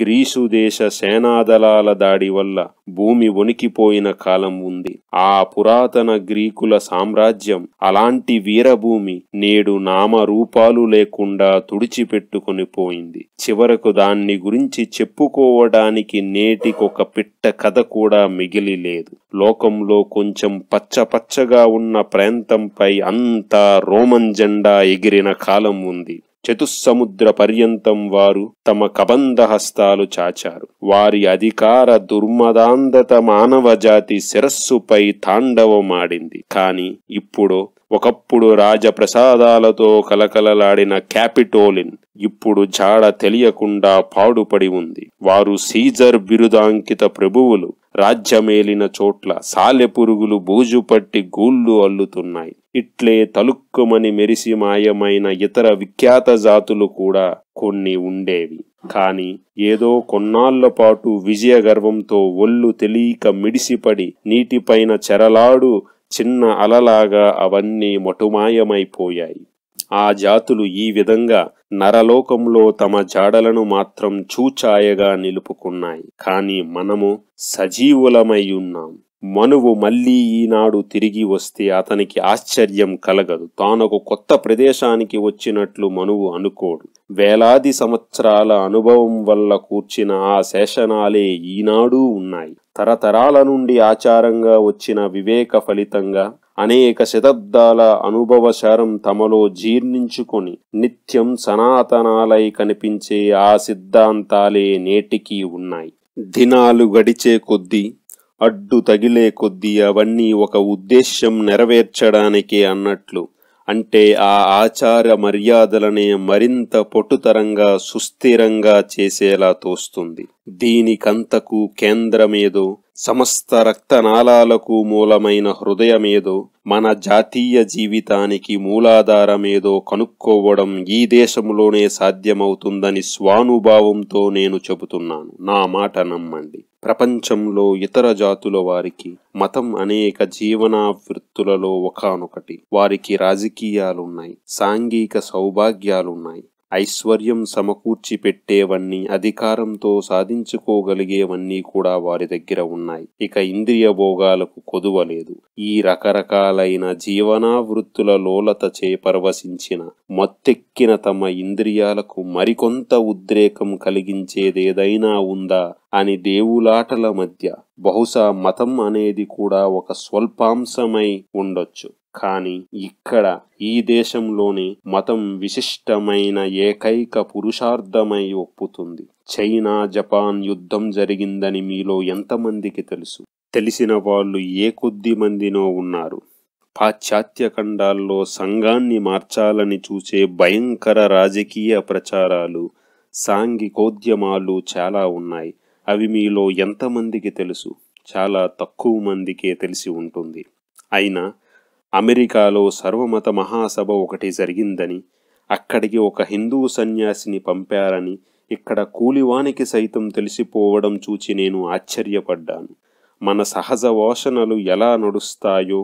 Greece దేశ సేనాదళాల దాడి వల్ల భూమి వణికిపోయిన కాలం ఉంది ఆ పురాతన గ్రీకుల సామ్రాజ్యం అలాంటి వీరభూమి నేడు నామరూపాలు లేకుండా తుడిచిపెట్టుకుని పోయింది చివరకు దాన్ని గురించి చెప్పుకోవడానికి నేటికొక పిట్ట కథ కూడా మిగిలి లేదు లోకంలో కొంచెం పచ్చపచ్చగా ఉన్న ప్రాంతంపై అంతా రోమన్ జెండా ఎగిరిన కాలం ఉంది చతుస్సముద్ర పర్యంతం వారు తమ కబంధహస్తాలు చాచారు వారి అధికార దుర్మదాంధత మానవ జాతి శిరస్సుపై తాండవమాడింది కాని ఇప్పుడు ఒకప్పుడు రాజప్రసాదాలతో కలకలలాడిన క్యాపిటోలిన్ ఇప్పుడు జాడ తెలియకుండా పాడుపడి ఉంది వారు సీజర్ బిరుదాంకిత ప్రభువులు రాజ్యమేలిన చోట్ల సాలెపురుగులు బూజుపట్టి గూళ్ళు అల్లుతున్నాయి ఇట్లే తలుక్కుమని మెరిసి మాయమైన ఇతర విఖ్యాత జాతులు కూడా కొన్ని ఉండేవి కాని ఏదో కొన్నాళ్ల పాటు విజయ గర్వంతో ఒళ్ళు తెలియక మిడిసిపడి నీటిపైన చెరలాడు చిన్న అలలాగా అవన్నీ మటుమాయమైపోయాయి ఆ జాతులు ఈ విధంగా నరలోకంలో తమ జాడలను మాత్రం చూచాయగా నిలుపుకున్నాయి కాని మనము సజీవులమై ఉన్నాం మనువు మళ్ళీ ఈనాడు తిరిగి వస్తే అతనికి ఆశ్చర్యం కలగదు తానొక కొత్త ప్రదేశానికి వచ్చినట్లు మనువు అనుకోడు వేలాది సంవత్సరాల అనుభవం వల్ల కూర్చిన ఆ శేషనాలే ఈనాడూ ఉన్నాయి తరతరాల నుండి ఆచారంగా వచ్చిన వివేక ఫలితంగా అనేక శతాబ్దాల అనుభవశారం తమలో జీర్ణించుకొని నిత్యం సనాతనాలై కనిపించే ఆ సిద్ధాంతాలే నేటికీ ఉన్నాయి దినాలు గడిచే కొద్దీ అడ్డు తగిలే కొద్దీ అవన్నీ ఒక ఉద్దేశ్యం నెరవేర్చడానికే అన్నట్లు అంటే ఆ ఆచార మర్యాదలనే మరింత పొటుతరంగా సుస్థిరంగా చేసేలా తోస్తుంది దీనికంతకు కేంద్రమేదో సమస్త రక్తనాళాలకు మూలమైన హృదయమేదో మన జాతీయ జీవితానికి మూలాధారమేదో కనుక్కోవడం ఈ దేశంలోనే సాధ్యమవుతుందని స్వానుభావంతో నేను చెబుతున్నాను నా మాట నమ్మండి ప్రపంచంలో ఇతర జాతుల వారికి మతం అనేక జీవనా వృత్తులలో ఒకనొకటి వారికి రాజకీయాలున్నాయి సాంఘిక సౌభాగ్యాలున్నాయి ఐశ్వర్యం సమకూర్చి పెట్టేవన్నీ అధికారంతో సాధించుకోగలిగేవన్నీ కూడా వారి దగ్గర ఉన్నాయి ఇక ఇంద్రియ భోగాలకు కొదువలేదు ఈ రకరకాలైన జీవనా వృత్తుల లోలత చేపరవశించిన మత్తెక్కిన తమ ఇంద్రియాలకు మరికొంత ఉద్రేకం కలిగించేదేదైనా ఉందా అని దేవులాటల మధ్య బహుశా మతం అనేది కూడా ఒక స్వల్పాంశమై ఉండొచ్చు కానీ ఇక్కడ ఈ దేశంలోని మతం విశిష్టమైన ఏకైక పురుషార్థమై ఒప్పుతుంది చైనా జపాన్ యుద్ధం జరిగిందని మీలో ఎంతమందికి తెలుసు తెలిసిన వాళ్ళు ఏ కొద్ది మందినో ఉన్నారు పాశ్చాత్య ఖండాల్లో సంఘాన్ని మార్చాలని చూసే భయంకర రాజకీయ ప్రచారాలు సాంఘికోద్యమాలు చాలా ఉన్నాయి అవి మీలో ఎంతమందికి తెలుసు చాలా తక్కువ మందికే తెలిసి ఉంటుంది అయినా అమెరికాలో సర్వమత మహాసభ ఒకటి జరిగిందని అక్కడికి ఒక హిందూ సన్యాసిని పంపారని ఇక్కడ కూలివానికి సైతం తెలిసిపోవడం చూచి నేను ఆశ్చర్యపడ్డాను మన సహజ వాసనలు ఎలా నడుస్తాయో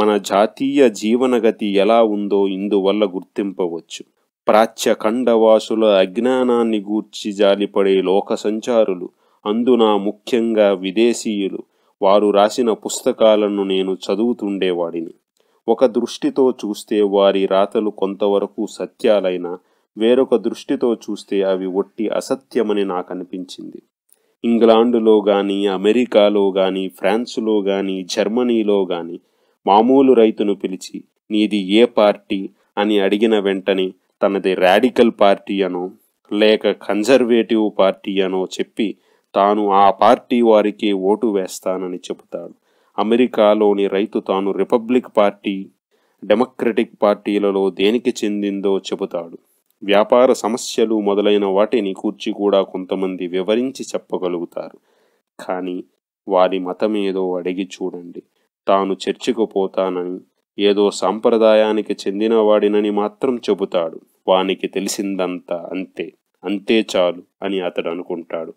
మన జాతీయ జీవనగతి ఎలా ఉందో ఇందువల్ల గుర్తింపవచ్చు ప్రాచ్య ఖండవాసుల అజ్ఞానాన్ని గూర్చి జాలిపడే లోక సంచారులు అందున ముఖ్యంగా విదేశీయులు వారు రాసిన పుస్తకాలను నేను చదువుతుండేవాడిని ఒక దృష్టితో చూస్తే వారి రాతలు కొంతవరకు సత్యాలైన వేరొక దృష్టితో చూస్తే అవి ఒట్టి అసత్యమని నాకు అనిపించింది ఇంగ్లాండులో కానీ అమెరికాలో కానీ ఫ్రాన్సులో కానీ జర్మనీలో కానీ మామూలు రైతును పిలిచి నీది ఏ పార్టీ అని అడిగిన వెంటనే తనది రాడికల్ పార్టీ అనో లేక కన్జర్వేటివ్ పార్టీ అనో చెప్పి తాను ఆ పార్టీ వారికే ఓటు వేస్తానని చెబుతాడు అమెరికాలోని రైతు తాను రిపబ్లిక్ పార్టీ డెమోక్రటిక్ పార్టీలలో దేనికి చెందిందో చెబుతాడు వ్యాపార సమస్యలు మొదలైన వాటిని కూర్చి కూడా కొంతమంది వివరించి చెప్పగలుగుతారు కానీ వారి మతమేదో అడిగి చూడండి తాను చర్చకు పోతానని ఏదో సాంప్రదాయానికి చెందినవాడినని మాత్రం చెబుతాడు వానికి తెలిసిందంతా అంతే అంతే చాలు అని అతడు అనుకుంటాడు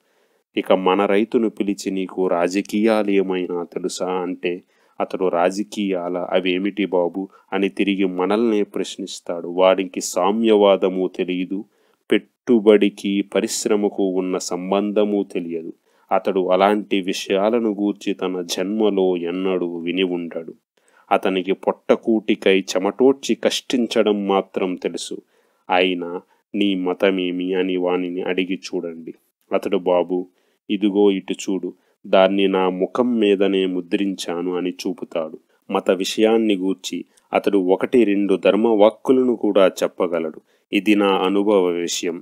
ఇక మన రైతును పిలిచి నీకు రాజకీయాలు ఏమైనా తెలుసా అంటే అతడు రాజకీయాల అవేమిటి బాబు అని తిరిగి మనల్నే ప్రశ్నిస్తాడు వారికి సామ్యవాదము తెలియదు పెట్టుబడికి పరిశ్రమకు ఉన్న సంబంధము తెలియదు అతడు అలాంటి విషయాలను గూర్చి తన జన్మలో ఎన్నడూ విని ఉండడు అతనికి పొట్టకూటికై చెమటోడ్చి కష్టించడం మాత్రం తెలుసు అయినా నీ మతమేమి అని వానిని అడిగి చూడండి అతడు బాబు ఇదిగో ఇటు చూడు దాన్ని నా ముఖం మీదనే ముద్రించాను అని చూపుతాడు మత విషయాన్ని గూర్చి అతడు ఒకటి రెండు ధర్మవాక్కులను కూడా చెప్పగలడు ఇది నా అనుభవ విషయం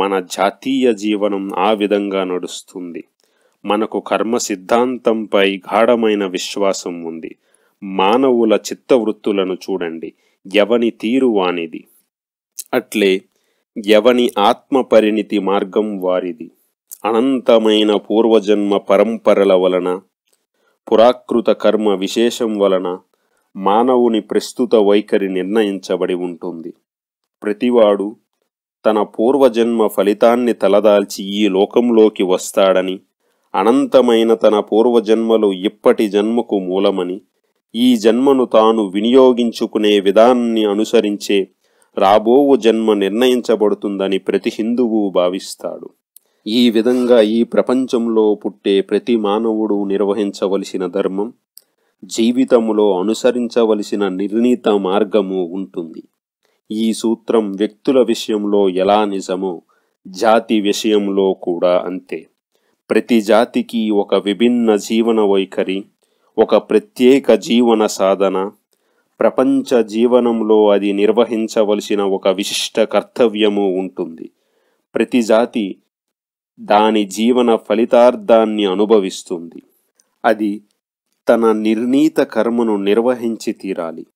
మన జాతీయ జీవనం ఆ విధంగా నడుస్తుంది మనకు కర్మ సిద్ధాంతంపై గాఢమైన విశ్వాసం ఉంది మానవుల చిత్తవృత్తులను చూడండి ఎవని తీరు వానిది అట్లే ఎవని ఆత్మ పరిణితి మార్గం వారిది అనంతమైన పూర్వజన్మ పరంపరల వలన పురాకృత కర్మ విశేషం వలన మానవుని ప్రస్తుత వైఖరి నిర్ణయించబడి ఉంటుంది ప్రతివాడు తన పూర్వజన్మ ఫలితాన్ని తలదాల్చి ఈ లోకంలోకి వస్తాడని అనంతమైన తన పూర్వజన్మలు ఇప్పటి జన్మకు మూలమని ఈ జన్మను తాను వినియోగించుకునే విధానాన్ని అనుసరించే రాబోవు జన్మ నిర్ణయించబడుతుందని ప్రతి హిందువు భావిస్తాడు ఈ విధంగా ఈ ప్రపంచంలో పుట్టే ప్రతి మానవుడు నిర్వహించవలసిన ధర్మం జీవితములో అనుసరించవలసిన నిర్ణీత మార్గము ఉంటుంది ఈ సూత్రం వ్యక్తుల విషయంలో ఎలా నిజమో జాతి విషయంలో కూడా అంతే ప్రతి జాతికి ఒక విభిన్న జీవన వైఖరి ఒక ప్రత్యేక జీవన సాధన ప్రపంచ జీవనంలో అది నిర్వహించవలసిన ఒక విశిష్ట కర్తవ్యము ఉంటుంది ప్రతి జాతి దాని జీవన ఫలితార్థాన్ని అనుభవిస్తుంది అది తన నిర్ణీత కర్మను నిర్వహించి తీరాలి